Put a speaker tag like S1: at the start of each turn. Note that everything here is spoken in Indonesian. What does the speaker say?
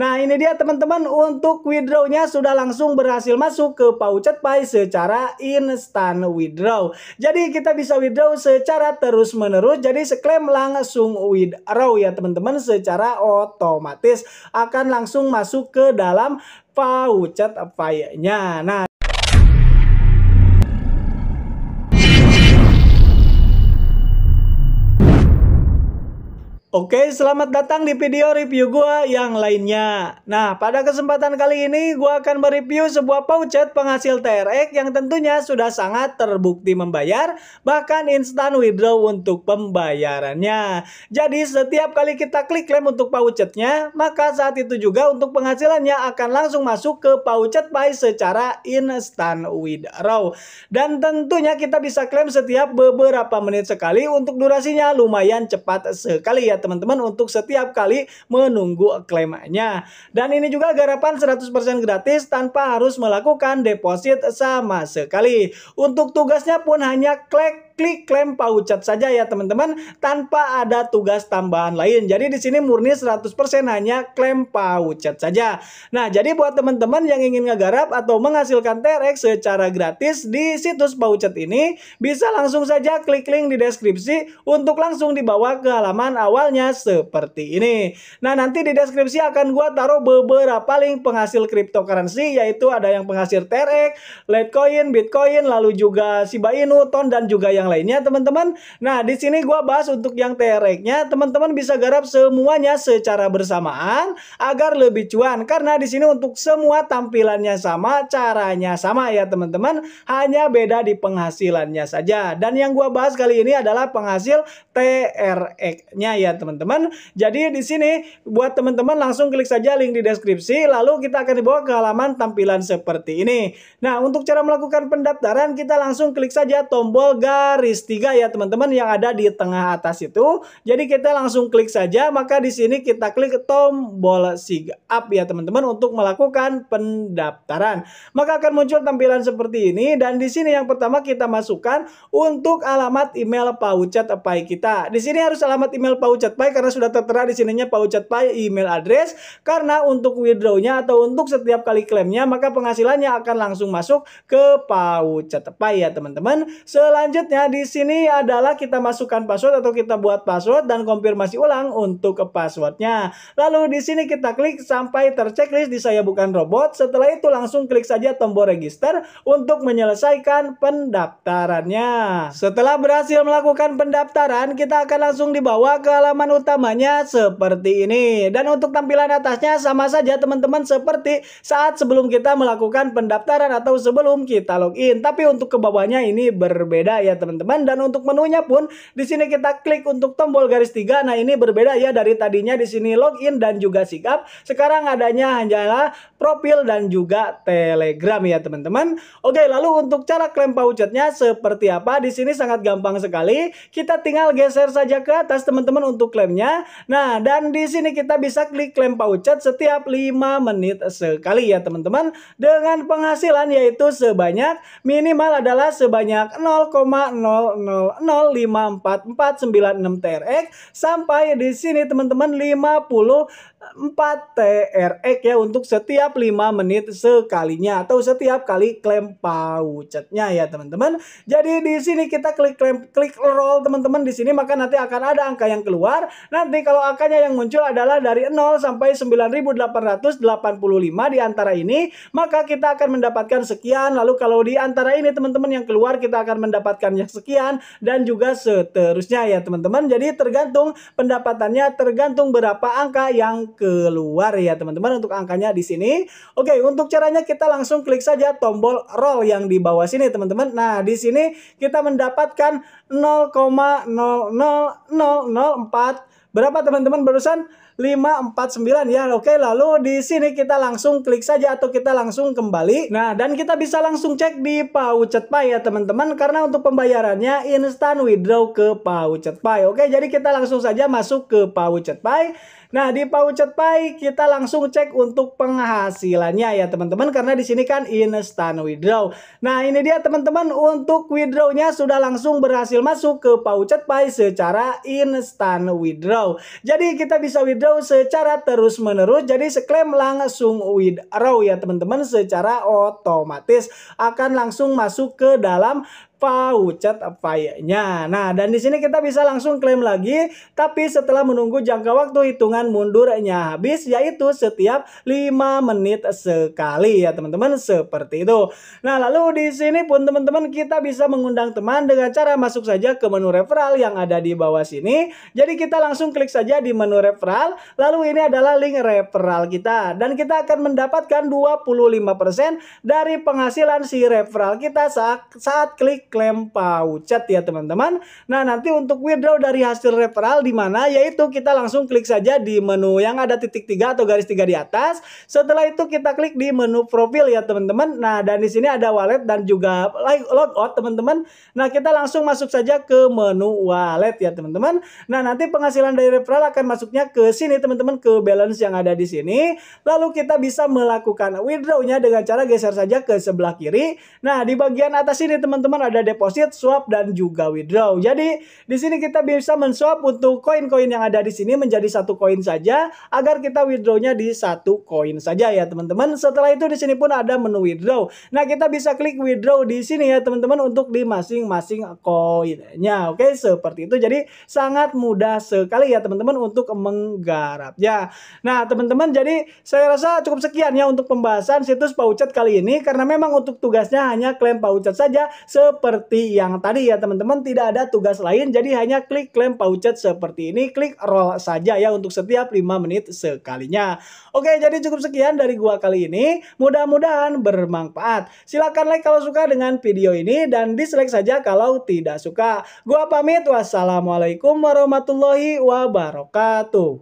S1: Nah ini dia teman-teman untuk withdrawnya sudah langsung berhasil masuk ke Pouchet Pay secara instant withdraw. Jadi kita bisa withdraw secara terus menerus. Jadi seklaim langsung withdraw ya teman-teman secara otomatis akan langsung masuk ke dalam voucher pay-nya. Nah Oke, selamat datang di video review gua yang lainnya. Nah, pada kesempatan kali ini gua akan mereview sebuah pouchet penghasil TRX yang tentunya sudah sangat terbukti membayar, bahkan instant withdraw untuk pembayarannya. Jadi, setiap kali kita klik lem untuk pouchetnya, maka saat itu juga untuk penghasilannya akan langsung masuk ke pouchet Pay secara instant withdraw. Dan tentunya kita bisa klaim setiap beberapa menit sekali untuk durasinya lumayan cepat sekali ya teman-teman untuk setiap kali menunggu klaimnya. Dan ini juga garapan 100% gratis tanpa harus melakukan deposit sama sekali. Untuk tugasnya pun hanya klik klik klaim paucat saja ya teman-teman tanpa ada tugas tambahan lain. Jadi di sini murni 100% hanya klaim paucat saja. Nah, jadi buat teman-teman yang ingin ngegarap atau menghasilkan TRX secara gratis di situs paucat ini bisa langsung saja klik link di deskripsi untuk langsung dibawa ke halaman awalnya seperti ini. Nah, nanti di deskripsi akan gua taruh beberapa link penghasil cryptocurrency yaitu ada yang penghasil TRX, Litecoin, Bitcoin, lalu juga Shiba Inu, Ton dan juga yang lainnya teman-teman. Nah di sini gue bahas untuk yang tereknya teman-teman bisa garap semuanya secara bersamaan agar lebih cuan karena di sini untuk semua tampilannya sama, caranya sama ya teman-teman. Hanya beda di penghasilannya saja. Dan yang gua bahas kali ini adalah penghasil TRX-nya ya teman-teman. Jadi di sini buat teman-teman langsung klik saja link di deskripsi lalu kita akan dibawa ke halaman tampilan seperti ini. Nah untuk cara melakukan pendaftaran kita langsung klik saja tombol gar garis tiga ya teman-teman yang ada di tengah atas itu. Jadi kita langsung klik saja maka di sini kita klik tombol sig up ya teman-teman untuk melakukan pendaftaran. Maka akan muncul tampilan seperti ini dan di sini yang pertama kita masukkan untuk alamat email pay kita. Di sini harus alamat email pay karena sudah tertera di sininya pay email address karena untuk withdraw-nya atau untuk setiap kali klaimnya maka penghasilannya akan langsung masuk ke pay ya teman-teman. Selanjutnya Caranya nah, di sini adalah kita masukkan password atau kita buat password dan konfirmasi ulang untuk ke passwordnya. Lalu di sini kita klik sampai terchecklist di saya bukan robot. Setelah itu langsung klik saja tombol register untuk menyelesaikan pendaftarannya. Setelah berhasil melakukan pendaftaran, kita akan langsung dibawa ke halaman utamanya seperti ini. Dan untuk tampilan atasnya sama saja teman-teman seperti saat sebelum kita melakukan pendaftaran atau sebelum kita login. Tapi untuk ke bawahnya ini berbeda ya teman-teman teman-teman dan untuk menunya pun di sini kita klik untuk tombol garis tiga nah ini berbeda ya dari tadinya di sini login dan juga sikap sekarang adanya hanyalah profil dan juga Telegram ya teman-teman. Oke, lalu untuk cara klaim pouchetnya seperti apa? Di sini sangat gampang sekali. Kita tinggal geser saja ke atas teman-teman untuk klaimnya. Nah, dan di sini kita bisa klik klaim pouchet setiap 5 menit sekali ya teman-teman dengan penghasilan yaitu sebanyak minimal adalah sebanyak 0,0005449 TRX sampai di sini teman-teman 54 TRX ya untuk setiap setiap 5 menit sekalinya atau setiap kali klaim paucetnya ya teman-teman. Jadi di sini kita klik klaim klik roll teman-teman di sini maka nanti akan ada angka yang keluar. Nanti kalau angkanya yang muncul adalah dari 0 sampai 9885 di antara ini maka kita akan mendapatkan sekian lalu kalau di antara ini teman-teman yang keluar kita akan mendapatkan yang sekian dan juga seterusnya ya teman-teman jadi tergantung pendapatannya tergantung berapa angka yang keluar ya teman-teman untuk angkanya di sini Oke, untuk caranya kita langsung klik saja tombol roll yang di bawah sini teman-teman. Nah, di sini kita mendapatkan 0,00004 berapa teman-teman barusan 549 ya oke lalu di sini kita langsung klik saja atau kita langsung kembali nah dan kita bisa langsung cek di Pay ya teman-teman karena untuk pembayarannya instant withdraw ke Pay oke jadi kita langsung saja masuk ke Pay Nah, di Paucet Pai kita langsung cek untuk penghasilannya ya teman-teman karena di sini kan instant withdraw. Nah, ini dia teman-teman untuk withdrawnya sudah langsung berhasil masuk ke Paucet Pai secara instant withdraw. Jadi kita bisa withdraw secara terus-menerus. Jadi seklaim langsung withdraw ya teman-teman secara otomatis akan langsung masuk ke dalam apa ucat ya? Nah, dan di sini kita bisa langsung klaim lagi, tapi setelah menunggu jangka waktu hitungan mundurnya habis, yaitu setiap 5 menit sekali ya teman-teman, seperti itu. Nah, lalu di sini pun teman-teman kita bisa mengundang teman dengan cara masuk saja ke menu referral yang ada di bawah sini. Jadi kita langsung klik saja di menu referral, lalu ini adalah link referral kita. Dan kita akan mendapatkan 25% dari penghasilan si referral kita saat, saat klik klaim paucat ya teman-teman. Nah nanti untuk withdraw dari hasil referral di mana yaitu kita langsung klik saja di menu yang ada titik tiga atau garis tiga di atas. Setelah itu kita klik di menu profil ya teman-teman. Nah dan di sini ada wallet dan juga logout teman-teman. Nah kita langsung masuk saja ke menu wallet ya teman-teman. Nah nanti penghasilan dari referral akan masuknya ke sini teman-teman ke balance yang ada di sini. Lalu kita bisa melakukan withdrawnya dengan cara geser saja ke sebelah kiri. Nah di bagian atas ini teman-teman ada ada deposit, swap dan juga withdraw. Jadi di sini kita bisa menswap untuk koin-koin yang ada di sini menjadi satu koin saja agar kita withdrawnya di satu koin saja ya teman-teman. Setelah itu di sini pun ada menu withdraw. Nah kita bisa klik withdraw di sini ya teman-teman untuk di masing-masing koinnya. Oke seperti itu. Jadi sangat mudah sekali ya teman-teman untuk menggarapnya. Nah teman-teman jadi saya rasa cukup sekian ya untuk pembahasan situs Paucat kali ini karena memang untuk tugasnya hanya klaim Paucat saja seperti seperti yang tadi ya teman-teman tidak ada tugas lain jadi hanya klik klaim pouchet seperti ini klik roll saja ya untuk setiap 5 menit sekalinya. Oke jadi cukup sekian dari gua kali ini mudah-mudahan bermanfaat. Silahkan like kalau suka dengan video ini dan dislike saja kalau tidak suka. Gua pamit wassalamualaikum warahmatullahi wabarakatuh.